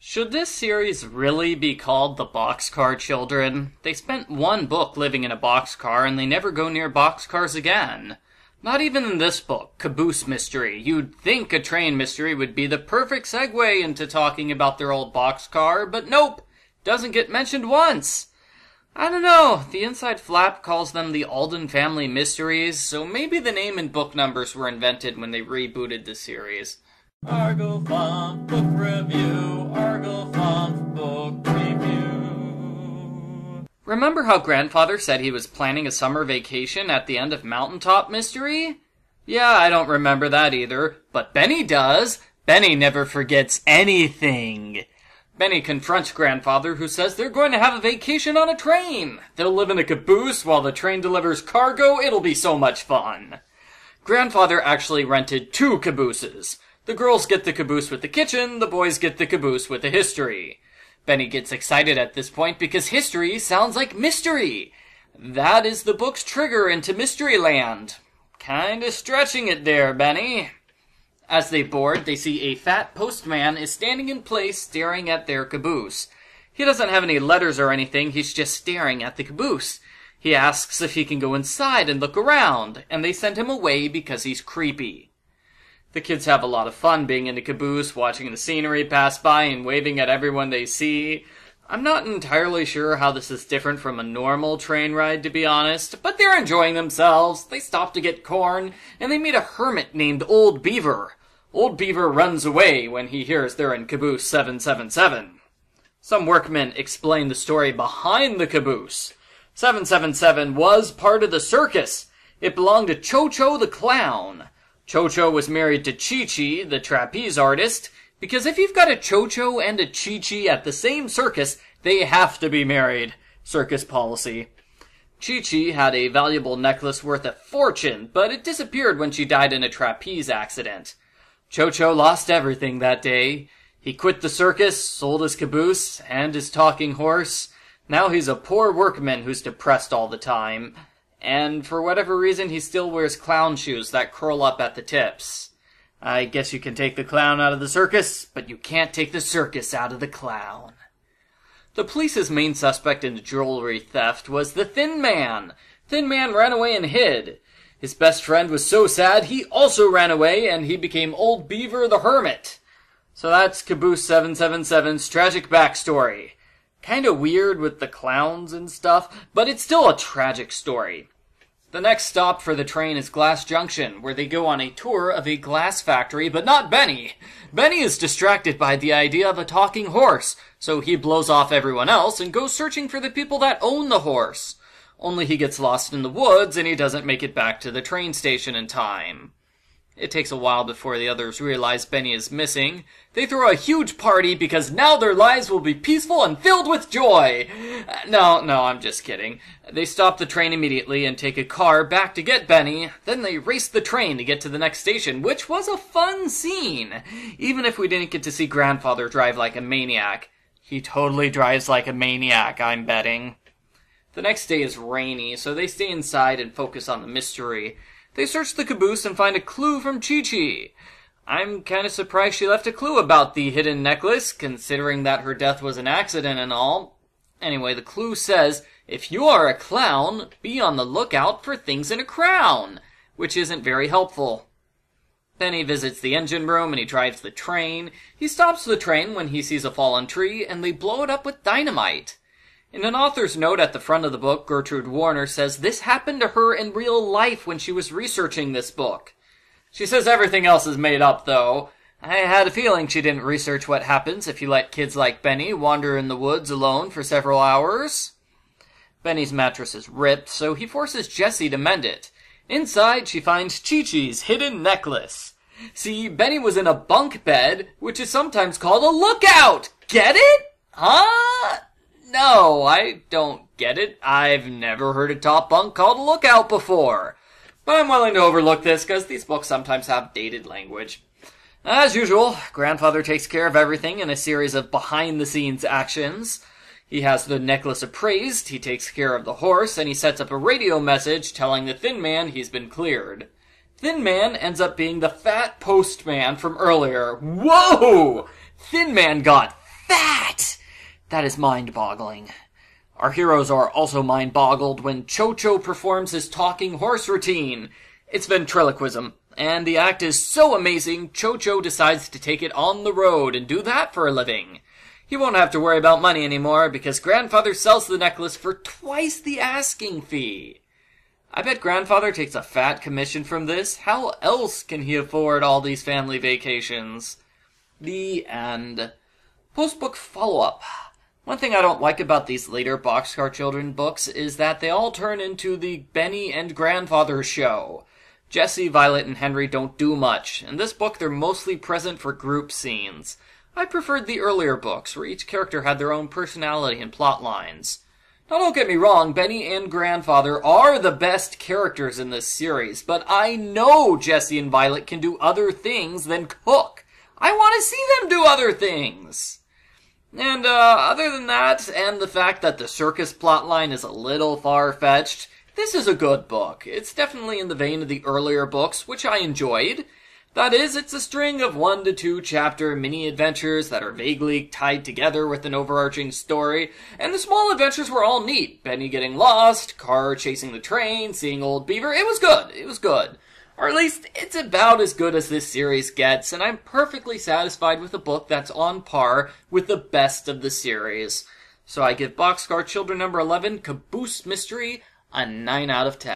Should this series really be called The Boxcar Children? They spent one book living in a boxcar and they never go near boxcars again. Not even in this book, Caboose Mystery. You'd think a train mystery would be the perfect segue into talking about their old boxcar, but nope, doesn't get mentioned once. I don't know, the inside flap calls them the Alden Family Mysteries, so maybe the name and book numbers were invented when they rebooted the series. Argo Book Review. Book Review. Remember how grandfather said he was planning a summer vacation at the end of Mountaintop Mystery? Yeah, I don't remember that either, but Benny does. Benny never forgets anything. Benny confronts grandfather who says they're going to have a vacation on a train. They'll live in a caboose while the train delivers cargo. It'll be so much fun. Grandfather actually rented two cabooses. The girls get the caboose with the kitchen, the boys get the caboose with the history. Benny gets excited at this point because history sounds like mystery. That is the book's trigger into mystery land. Kinda stretching it there, Benny. As they board, they see a fat postman is standing in place staring at their caboose. He doesn't have any letters or anything, he's just staring at the caboose. He asks if he can go inside and look around, and they send him away because he's creepy. The kids have a lot of fun being in the caboose, watching the scenery pass by, and waving at everyone they see. I'm not entirely sure how this is different from a normal train ride, to be honest, but they're enjoying themselves. They stop to get corn, and they meet a hermit named Old Beaver. Old Beaver runs away when he hears they're in Caboose 777. Some workmen explain the story behind the caboose. 777 was part of the circus. It belonged to Cho Cho the Clown. Cho was married to Chi Chi, the trapeze artist, because if you've got a Cho and a Chi Chi at the same circus, they have to be married. Circus policy. Chi Chi had a valuable necklace worth a fortune, but it disappeared when she died in a trapeze accident. Cho lost everything that day. He quit the circus, sold his caboose, and his talking horse. Now he's a poor workman who's depressed all the time. And for whatever reason, he still wears clown shoes that curl up at the tips. I guess you can take the clown out of the circus, but you can't take the circus out of the clown. The police's main suspect in the jewelry theft was the Thin Man. Thin Man ran away and hid. His best friend was so sad he also ran away and he became Old Beaver the Hermit. So that's Caboose 777's tragic backstory kind of weird with the clowns and stuff, but it's still a tragic story. The next stop for the train is Glass Junction, where they go on a tour of a glass factory, but not Benny. Benny is distracted by the idea of a talking horse, so he blows off everyone else and goes searching for the people that own the horse. Only he gets lost in the woods and he doesn't make it back to the train station in time. It takes a while before the others realize Benny is missing. They throw a huge party because now their lives will be peaceful and filled with joy! Uh, no, no, I'm just kidding. They stop the train immediately and take a car back to get Benny. Then they race the train to get to the next station, which was a fun scene! Even if we didn't get to see Grandfather drive like a maniac. He totally drives like a maniac, I'm betting. The next day is rainy, so they stay inside and focus on the mystery. They search the caboose and find a clue from Chi Chi. I'm kind of surprised she left a clue about the hidden necklace, considering that her death was an accident and all. Anyway, the clue says, if you are a clown, be on the lookout for things in a crown, which isn't very helpful. Then he visits the engine room and he drives the train. He stops the train when he sees a fallen tree and they blow it up with dynamite. In an author's note at the front of the book, Gertrude Warner says this happened to her in real life when she was researching this book. She says everything else is made up, though. I had a feeling she didn't research what happens if you let kids like Benny wander in the woods alone for several hours. Benny's mattress is ripped, so he forces Jessie to mend it. Inside, she finds Chi Chi's hidden necklace. See, Benny was in a bunk bed, which is sometimes called a lookout! Get it? Huh? No, I don't get it. I've never heard a top bunk called lookout before. But I'm willing to overlook this because these books sometimes have dated language. As usual, Grandfather takes care of everything in a series of behind the scenes actions. He has the necklace appraised, he takes care of the horse, and he sets up a radio message telling the thin man he's been cleared. Thin Man ends up being the fat postman from earlier. Whoa! Thin Man got fat! That is mind boggling. Our heroes are also mind boggled when Cho Cho performs his talking horse routine. It's ventriloquism, and the act is so amazing, Cho Cho decides to take it on the road and do that for a living. He won't have to worry about money anymore because grandfather sells the necklace for twice the asking fee. I bet grandfather takes a fat commission from this. How else can he afford all these family vacations? The end. Postbook follow up. One thing I don't like about these later Boxcar Children books is that they all turn into the Benny and Grandfather show. Jesse, Violet, and Henry don't do much. In this book, they're mostly present for group scenes. I preferred the earlier books, where each character had their own personality and plot lines. Now, don't get me wrong, Benny and Grandfather are the best characters in this series, but I know Jesse and Violet can do other things than cook. I want to see them do other things! And uh, other than that, and the fact that the circus plotline is a little far fetched, this is a good book. It's definitely in the vein of the earlier books, which I enjoyed. That is, it's a string of one to two chapter mini adventures that are vaguely tied together with an overarching story, and the small adventures were all neat. Benny getting lost, car chasing the train, seeing old Beaver, it was good, it was good or at least it's about as good as this series gets, and I'm perfectly satisfied with a book that's on par with the best of the series. So I give Boxcar Children number 11, Caboose Mystery, a 9 out of 10.